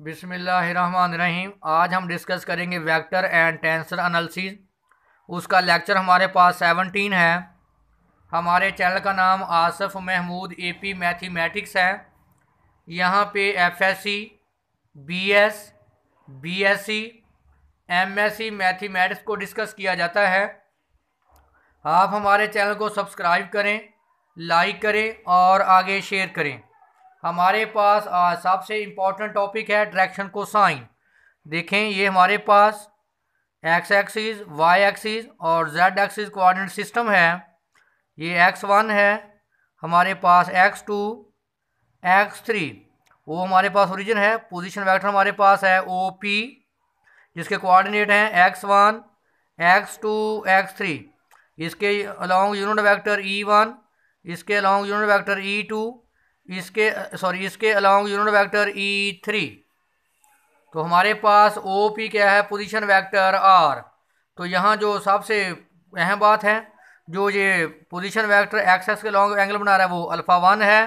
बिसमीम आज हम डिस्कस करेंगे वेक्टर एंड टेंसर एनालिसिस उसका लेक्चर हमारे पास सेवनटीन है हमारे चैनल का नाम Asif Mahmood A P mathematics है यहाँ पे F S C B S B S C M S C mathematics को डिस्कस किया जाता है आप हमारे चैनल को सब्सक्राइब करें लाइक करें और आगे शेयर करें हमारे पास सबसे इम्पॉर्टेंट टॉपिक है डायरेक्शन को साइन देखें ये हमारे पास एक्स एक्सिस वाई एक्सिस और जेड एक्सिस कोऑर्डिनेट सिस्टम है ये एक्स वन है हमारे पास एक्स टू एक्स थ्री वो हमारे पास ओरिजिन है पोजीशन वेक्टर हमारे पास है ओ पी जिसके कोऑर्डिनेट हैं x one x two x three इसके along unit vector e one इसके along unit vector e two इसके सॉरी इसके along unit vector e three तो हमारे पास ओ पी क्या है पोजीशन वेक्टर आर तो यहाँ जो सबसे अहम बात है जो ये पोजीशन वेक्टर एक्स एक्स के लॉन्ग एंगल बना रहा है वो अल्फ़ा वन है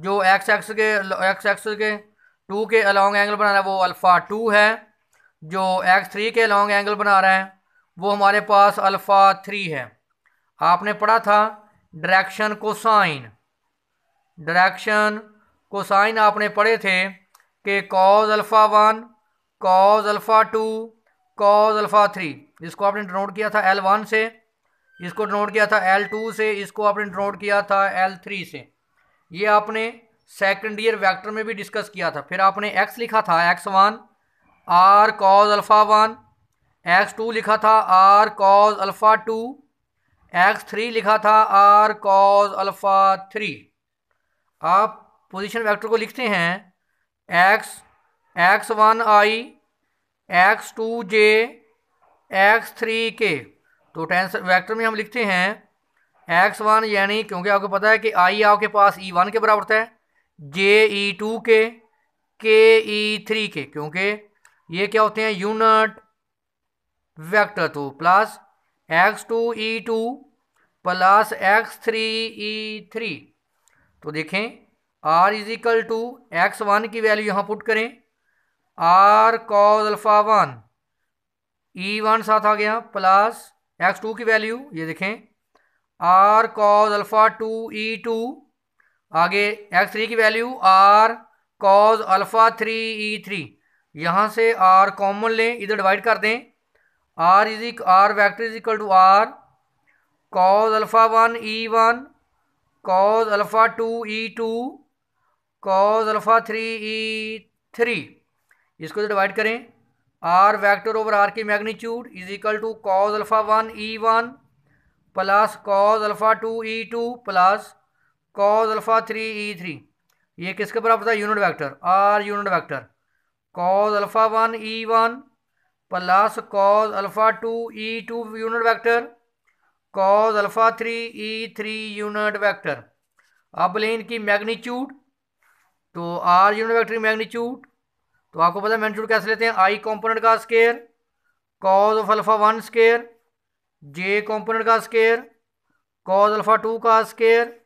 जो एक्स एक्स के एक्स एक्स के टू के अलॉन्ग एंगल बना रहा है वो अल्फ़ा टू है जो एक्स थ्री के लॉन्ग एंगल बना रहा है वो हमारे पास अल्फ़ा थ्री है आपने पढ़ा था डायरेक्शन कोसाइन डायरेक्शन कोसाइन आपने पढ़े थे कि cos alpha one cos alpha two cos alpha three जिसको आपने डिनोट किया था एल वन से इसको डिनोट किया था एल टू से इसको आपने डिनोट किया था एल थ्री से ये आपने सेकेंड ईयर वैक्टर में भी डिस्कस किया था फिर आपने एक्स लिखा था x one r cos alpha one x two लिखा था r cos alpha two x three लिखा था आर कॉज अल्फ़ा थ्री आप पोजीशन वेक्टर को लिखते हैं x x one i x two j x three के तो टेंस वेक्टर में हम लिखते हैं एक्स वन यानी क्योंकि आपको पता है कि आई आपके पास ई e वन के बराबर होता है जे ई टू के के ई थ्री के क्योंकि ये क्या होते हैं यूनिट वेक्टर तो plus x two e two plus x three e three तो देखें r is equal to x one की वैल्यू यहाँ पुट करें r cos alpha one e one साथ आ गया प्लस एक्स टू की वैल्यू ये देखें r cos alpha two e two आगे एक्स थ्री की value r cos alpha three e three यहाँ से आर कॉमन लें इधर डिवाइड कर दें r is r vector is equal to r cos alpha one e one cos alpha two e two cos alpha three e three इसको जो divide करें r vector over r की magnitude is equal to cos alpha one e one plus cos alpha two e two plus cos alpha three e three ये किसके बराबर था unit vector r unit vector cos alpha one e one plus cos alpha two e two unit vector cos alpha three e three unit vector अब लें इनकी magnitude तो r unit vector की magnitude तो आपको पता है मैग्नीट्यूड कैसे लेते हैं आई कंपोनेंट का square cos of alpha one square j component का स्केयर कॉज अल्फा टू का स्केयर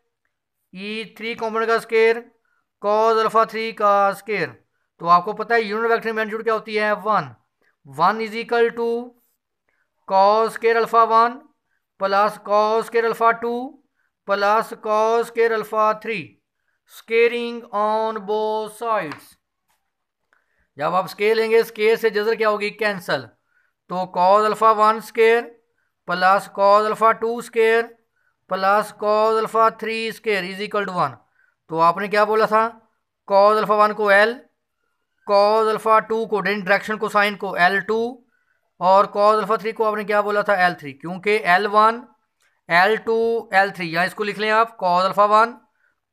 ई थ्री कॉम्पोनेंट का स्केयर कॉज अल्फा थ्री का स्केयर तो आपको पता है यूनिट वैक्टर मैग्नीट्यूड क्या होती है one one is equal to cos square alpha one plus cos square alpha two plus cos square alpha three squaring on both sides जब आप स्के लेंगे स्केयर से जजर क्या होगी कैंसल तो cos alpha one square plus cos alpha two square plus cos alpha three square is equal to one तो आपने क्या बोला था कॉज अल्फ़ा वन को एल कॉज अल्फ़ा टू को डायरेक्शन को साइन को एल टू और कॉज अल्फा थ्री को आपने क्या बोला था एल थ्री क्योंकि l one l two l three यहाँ इसको लिख लें आप cos alpha one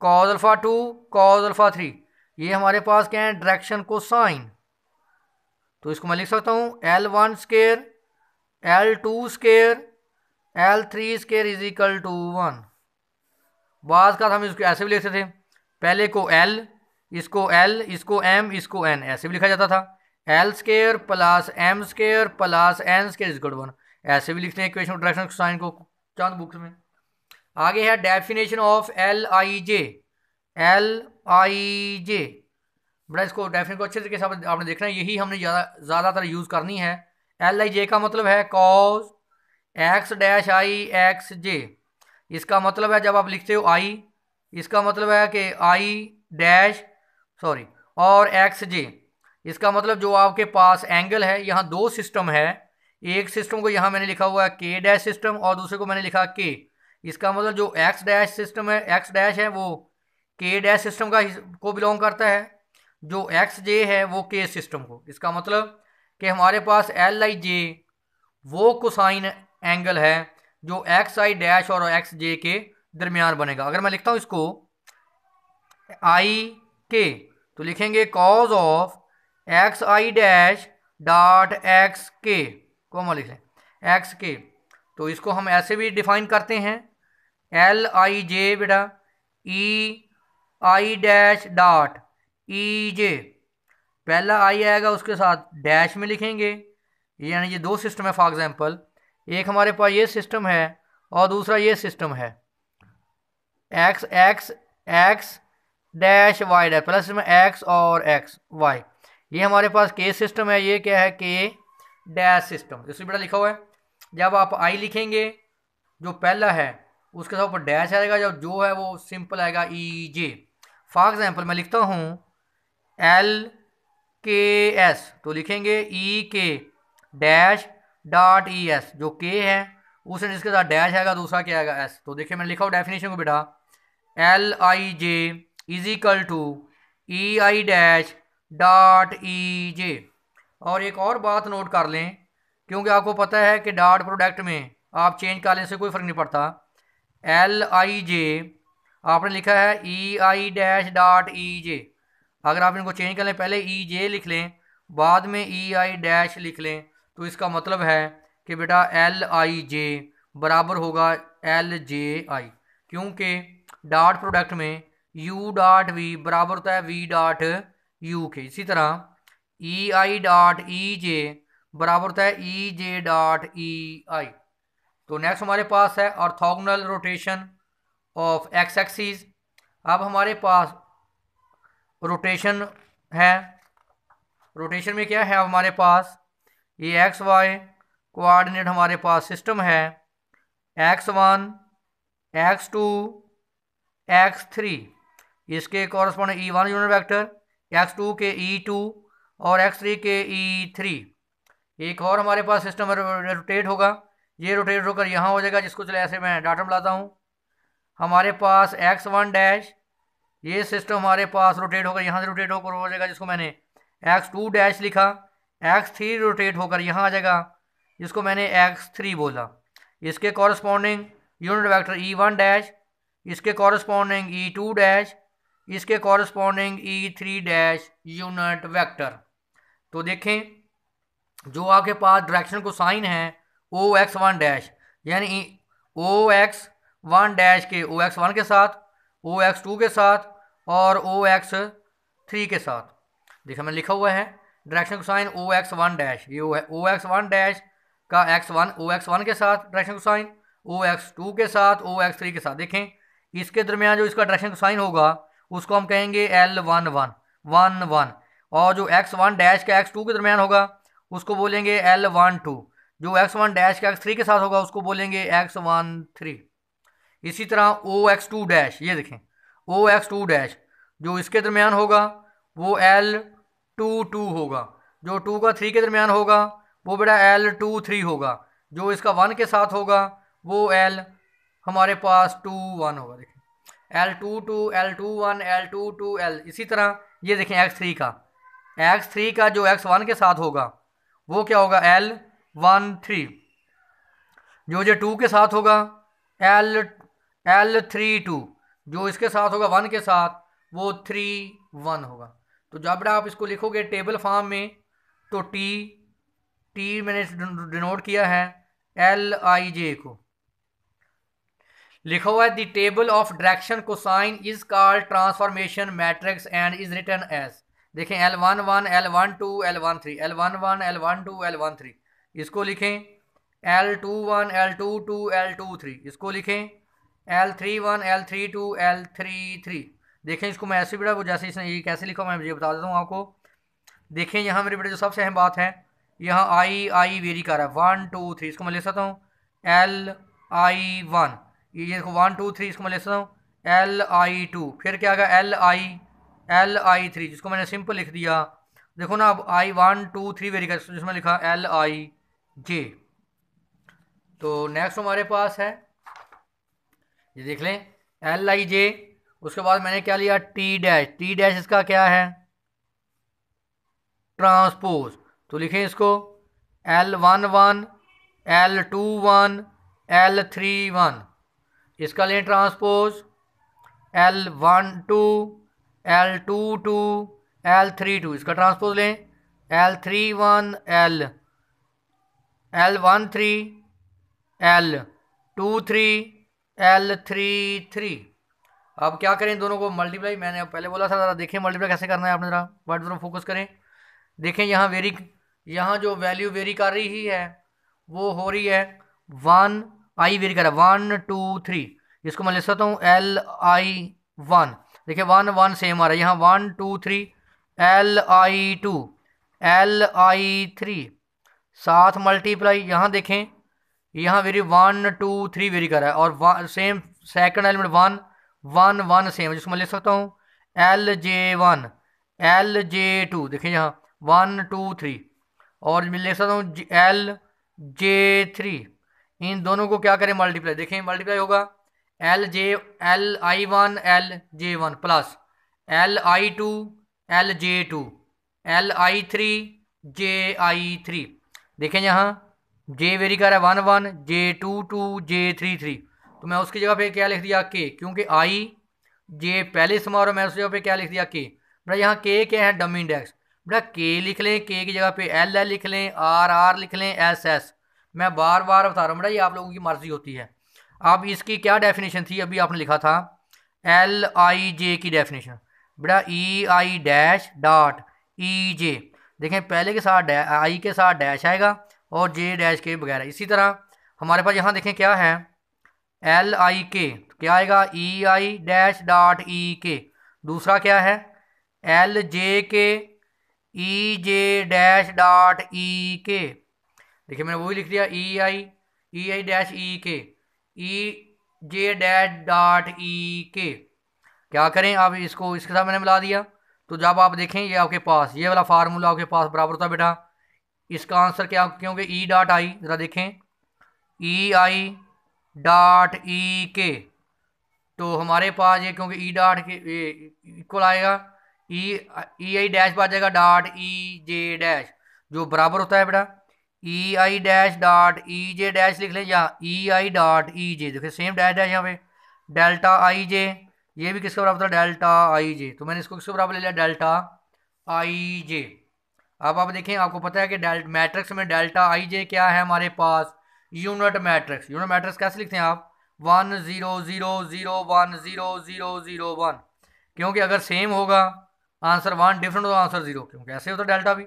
cos alpha to cos alpha three ये हमारे पास क्या है डायरेक्शन को साइन तो इसको मैं लिख सकता हूँ l one square l two square l three square is equal to one बाद का हम इसको ऐसे भी लिखते थे पहले को एल इसको एल इसको एम इसको एन ऐसे भी लिखा जाता था l square plus m square plus n square is good one ऐसे भी लिखते हैं इक्वेशन डायरेक्शन साइन को चंद बुक्स में आगे है definition of l i j l i j बड़ा इसको डेफिनेशन को अच्छे तरीके से आपने देखना है यही हमने ज़्यादा ज़्यादातर यूज़ करनी है एल आई जे का मतलब है cos x dash i x j इसका मतलब है जब आप लिखते हो आई इसका मतलब है कि आई डैश सॉरी और एक्स जे इसका मतलब जो आपके पास एंगल है यहाँ दो सिस्टम है एक सिस्टम को यहाँ मैंने लिखा हुआ है के डैश सिस्टम और दूसरे को मैंने लिखा के इसका मतलब जो एक्स डैश सिस्टम है एक्स डैश है वो के डैश सिस्टम का को बिलोंग करता है जो एक्स जे है वो के सिस्टम को इसका मतलब कि हमारे पास एल आई जे वो कोसाइन एंगल है जो एक्स आई डैश और एक्स जे के दरमियान बनेगा अगर मैं लिखता हूँ इसको आई के तो लिखेंगे cos of x i dash dot x के कोमा लिख लें एक्स के तो इसको हम ऐसे भी डिफाइन करते हैं एल आई जे बेटा e i dash dot e जे पहला आई आएगा उसके साथ डैश में लिखेंगे यानी ये दो सिस्टम है फॉर एग्ज़ाम्पल एक हमारे पास ये सिस्टम है और दूसरा ये सिस्टम है x x x dash y dash plus इसमें एक्स और एक्स वाई ये हमारे पास के सिस्टम है ये क्या है के डैश सिस्टम इसमें बेटा लिखा हुआ है जब आप आई लिखेंगे जो पहला है उसके साथ ऊपर डैश आएगा जब जो है वो सिंपल आएगा ई जे फॉर एग्जाम्पल मैं लिखता हूँ एल के एस तो लिखेंगे ई के डैश डॉट ई एस जो के है उसे जिसके साथ डैश आएगा दूसरा क्या आएगा एस तो देखिए मैंने लिखा हुआ डेफिनेशन को बेटा l i j is equal to e i dash dot e j और एक और बात नोट कर लें क्योंकि आपको पता है कि डॉट प्रोडक्ट में आप चेंज कर लें से कोई फ़र्क नहीं पड़ता एल आई जे आपने लिखा है ई आई डैश डॉट ई जे अगर आप इनको चेंज कर लें पहले ई जे लिख लें बाद में ई आई डैश लिख लें तो इसका मतलब है कि बेटा एल आई जे बराबर होगा एल जे आई क्योंकि डॉट प्रोडक्ट में यू डॉट वी बराबर होता है वी डॉट यू के इसी तरह ई आई डॉट ई जे बराबर होता है ई जे डॉट ई आई तो नेक्स्ट हमारे पास है orthogonal rotation of x axis अब हमारे पास रोटेशन है रोटेशन में क्या है हमारे पास ये एक्स वाई कोऑर्डिनेट हमारे पास सिस्टम है x one x two x three इसके correspond e one unit vector x two के ई e टू और एक्स थ्री के ई e थ्री एक और हमारे पास सिस्टम रोटेट होगा ये रोटेट होकर यहाँ हो जाएगा जिसको चले ऐसे मैं डाटा मिलाता हूँ हमारे पास एक्स वन डैश ये सिस्टम हमारे पास रोटेट होकर यहाँ से रोटेट होकर हो जाएगा जिसको मैंने एक्स टू डैश लिखा एक्स थ्री रोटेट होकर यहाँ आ जाएगा जिसको मैंने एक्स थ्री बोला इसके corresponding unit vector e one dash इसके कॉरस्पॉन्डिंग ई टू डैश इसके corresponding e three dash unit vector तो देखें जो आपके पास डायरेक्शन को साइन है ओ एक्स वन डैश यानी ओ एक्स वन डैश के ओ एक्स वन के साथ ओ एक्स टू के साथ और ओ एक्स थ्री के साथ देखिए मैंने लिखा हुआ है direction cosine o x one dash ये ओ एक्स वन डैश का x one o x one के साथ direction cosine o x two के साथ ओ एक्स थ्री के साथ देखें इसके दरमियान जो इसका डायरेक्शन को साइन होगा उसको हम कहेंगे l one one one one और जो एक्स वन डैश का एक्स टू के दरमियान होगा उसको बोलेंगे एल वन टू जो एक्स वन डैश का एक्स थ्री के साथ होगा उसको बोलेंगे एक्स वन थ्री इसी तरह ओ एक्स टू डैश ये देखें ओ एक्स टू डैश जो इसके दरमियान होगा वो एल टू टू होगा जो टू का थ्री के दरमियान होगा वो बेटा एल टू थ्री होगा जो इसका वन के साथ होगा वो एल हमारे पास टू वन होगा देखें l two two l two one l two two l इसी तरह ये देखें एक्स थ्री का एक्स थ्री का जो एक्स वन के साथ होगा वो क्या होगा एल वन थ्री जो जो टू के साथ होगा एल एल थ्री टू जो इसके साथ होगा वन के साथ वो थ्री वन होगा तो जब आप इसको लिखोगे टेबल फॉर्म में तो टी टी मैंने डिनोट किया है एल आई जे को लिखा हुआ है the table of direction cosine is call transformation matrix and is written as देखें l one one l one two l one three l one one l one two l one three इसको लिखें l two one l two two l two three इसको लिखें l three one l three two l three three देखें इसको मैं ऐसे बेटा वो जैसे इसने ये कैसे लिखा मैं ये बता देता हूँ आपको देखें यहाँ मेरे बेटा जो सबसे अहम बात है यहाँ आई आई वेरी कर रहा है वन टू थ्री इसको मैं लिख सकता हूँ एल आई वन ये देखो वन टू थ्री इसको मैं सकता हूँ एल आई टू फिर क्या गया l i l i three जिसको मैंने सिंपल लिख दिया देखो ना अब i one two three vary जिसमें लिखा एल आई जे तो नेक्स्ट हमारे पास है ये देख लें एल आई जे उसके बाद मैंने क्या लिया टी डैश टी डैश इसका क्या है ट्रांसपोज तो लिखें इसको l one one l two one l three one इसका लें transpose l one two l two two l three two इसका ट्रांसपोज लें l three one l l one three l two three l three three अब क्या करें दोनों को multiply मैंने पहले बोला था ज़रा देखें मल्टीप्लाई कैसे करना है आपने ज़रा वर्ड दोनों फोकस करें देखें यहाँ वेरी यहाँ जो वैल्यू वेरी कर रही है वो हो रही है वन आई वेरी कर वन टू थ्री इसको मैं लिख सकता हूँ एल आई वन देखिए वन वन सेम आ रहा है यहाँ one two three l i two l i three साथ मल्टीप्लाई यहाँ देखें यहाँ vary one two three vary कर रहा है और same second element one one one same जिसको मैं लिख सकता हूँ l j one l j two देखिए यहाँ वन टू थ्री और मैं लिख सकता हूँ एल जे थ्री इन दोनों को क्या करें मल्टीप्लाई देखें मल्टीप्लाई होगा l j l i one l j one plus l i two l j two l i three j i three देखें यहाँ जे वेरी कर रहा है one one j two two j three three तो मैं उसकी जगह पे क्या लिख दिया के क्योंकि आई जे पहले समा मैं उसकी जगह पे क्या लिख दिया के बेटा यहाँ के क्या है डमी इंडेक्स बेटा के लिख लें के की जगह पे एल एल लिख लें आर आर लिख लें एस एस मैं बार बार बता रहा हूँ बेटा ये आप लोगों की मर्जी होती है अब इसकी क्या डेफिनेशन थी अभी आपने लिखा था एल आई जे की डेफिनेशन बेटा e i dash dot e जे देखें पहले के साथ आई के साथ डैश आएगा और जे डैश के वगैरह इसी तरह हमारे पास यहाँ देखें क्या है एल आई के क्या आएगा ई आई डैश डॉट ई के दूसरा क्या है एल जे के ई जे डैश डॉट ई के देखिए मैंने वो भी लिख दिया ई आई ई आई डैश ई के ई जे डैश डॉट ई के क्या करें आप इसको इसके साथ मैंने मिला दिया तो जब आप देखें ये आपके पास ये वाला फार्मूला आपके पास बराबर था बेटा इसका आंसर क्या क्योंकि ई डॉट e आई ज़रा देखें ई आई डॉट ई के तो हमारे पास ये क्योंकि ई e डॉट के इक्वल आएगा ई ई आई डैश आ जाएगा डॉट ई जे डैश जो बराबर होता है बेटा e i dash dot e j dash लिख लें या ई आई डॉट ई जे देखिए सेम डैश डैश यहाँ पे डेल्टा आई जे ये भी किसके बराबर था डेल्टा आई जे तो मैंने इसको किसके बराबर ले लिया डेल्टा आई जे अब आप देखें आपको पता है कि डेल्ट मैट्रिक्स में डेल्टा आई जे क्या है हमारे पास यूनिट मैट्रिक्स यूनिट मैट्रिक्स कैसे लिखते हैं आप one zero zero zero one zero zero zero one क्योंकि अगर सेम होगा आंसर वन डिफरेंट होगा आंसर ज़ीरो क्योंकि ऐसे होता डेल्टा भी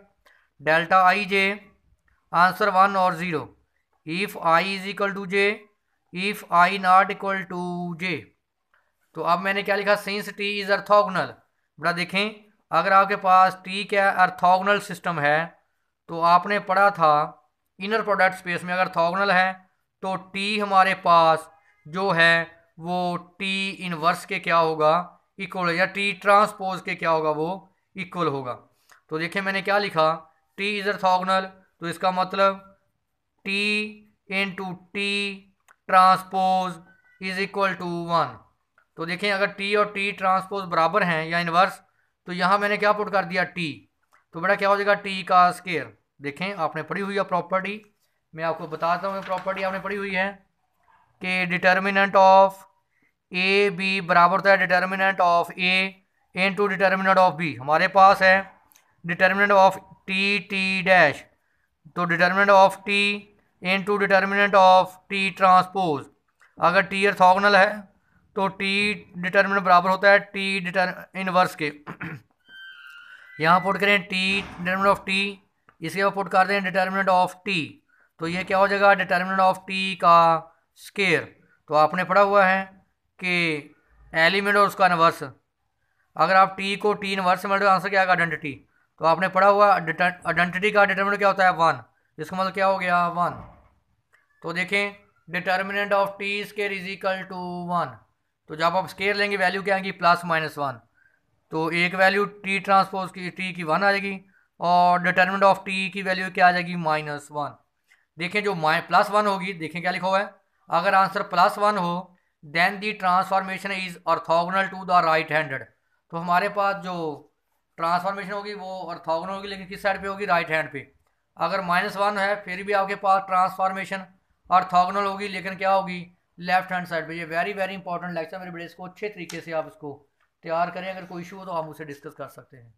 delta i j answer one और zero if i is equal to j if i not equal to j तो अब मैंने क्या लिखा सिंस टी इज़ अर्थोगनल बड़ा देखें अगर आपके पास टी क्या अर्थोगनल सिस्टम है तो आपने पढ़ा था इनर प्रोडक्ट स्पेस में अगर थॉगनल है तो टी हमारे पास जो है वो टी इनवर्स के क्या होगा इक्वल या टी ट्रांसपोज के क्या होगा वो इक्वल होगा तो देखिए मैंने क्या लिखा टी इज़ अर्थोगनल तो इसका मतलब t to t transpose is equal to one तो देखें अगर टी और टी ट्रांसपोज बराबर हैं या इनवर्स तो यहाँ मैंने क्या पुट कर दिया टी तो बेटा क्या हो जाएगा टी का स्केयर देखें आपने पढ़ी हुई है प्रॉपर्टी मैं आपको बताता हूँ प्रॉपर्टी आपने पढ़ी हुई है कि डिटर्मिनेंट ऑफ ए बी बराबर होता है determinant of a into determinant of b हमारे पास है determinant of t t dash तो determinant of t into determinant of t transpose अगर टी अर्थोगनल है तो टी डिटर्मिनेंट बराबर होता है टी डिटर इनवर्स के यहाँ पुट करें टी डिटर्मिनेंट ऑफ टी इसके बाद पुट कर दें डिटर्मिनेंट ऑफ टी तो ये क्या हो जाएगा डिटर्मिनेंट ऑफ टी का स्केयर तो आपने पढ़ा हुआ है कि एलिमेंट और उसका इनवर्स अगर आप टी को टी इनवर्स में आंसर क्या आएगा आइडेंटिटी तो आपने पढ़ा हुआ आइडेंटिटी का डिटर्मिनेंट क्या होता है वन इसका मतलब क्या हो गया वन तो देखें determinant of t square is equal to one तो जब आप स्केयर लेंगे वैल्यू क्या आएगी प्लस माइनस वन तो एक वैल्यू टी ट्रांसपोज की टी की वन आ जाएगी और डिटर्मिनेंट ऑफ टी की वैल्यू क्या आ जाएगी माइनस वन देखें जो माइ प्लस वन होगी देखें क्या लिखा हुआ है अगर आंसर प्लस वन हो then the transformation is orthogonal to the right handed तो हमारे पास जो ट्रांसफॉर्मेशन होगी वो ऑर्थोगोनल होगी लेकिन किस साइड पे होगी राइट हैंड पे अगर माइनस वन है फिर भी आपके पास ट्रांसफॉर्मेशन ऑर्थोगोनल होगी लेकिन क्या होगी लेफ्ट हैंड साइड पे ये वेरी वेरी इंपॉर्टेंट लेक्चर मेरे बड़े इसको अच्छे तरीके से आप इसको तैयार करें अगर कोई इशू हो तो आप उसे डिस्कस कर सकते हैं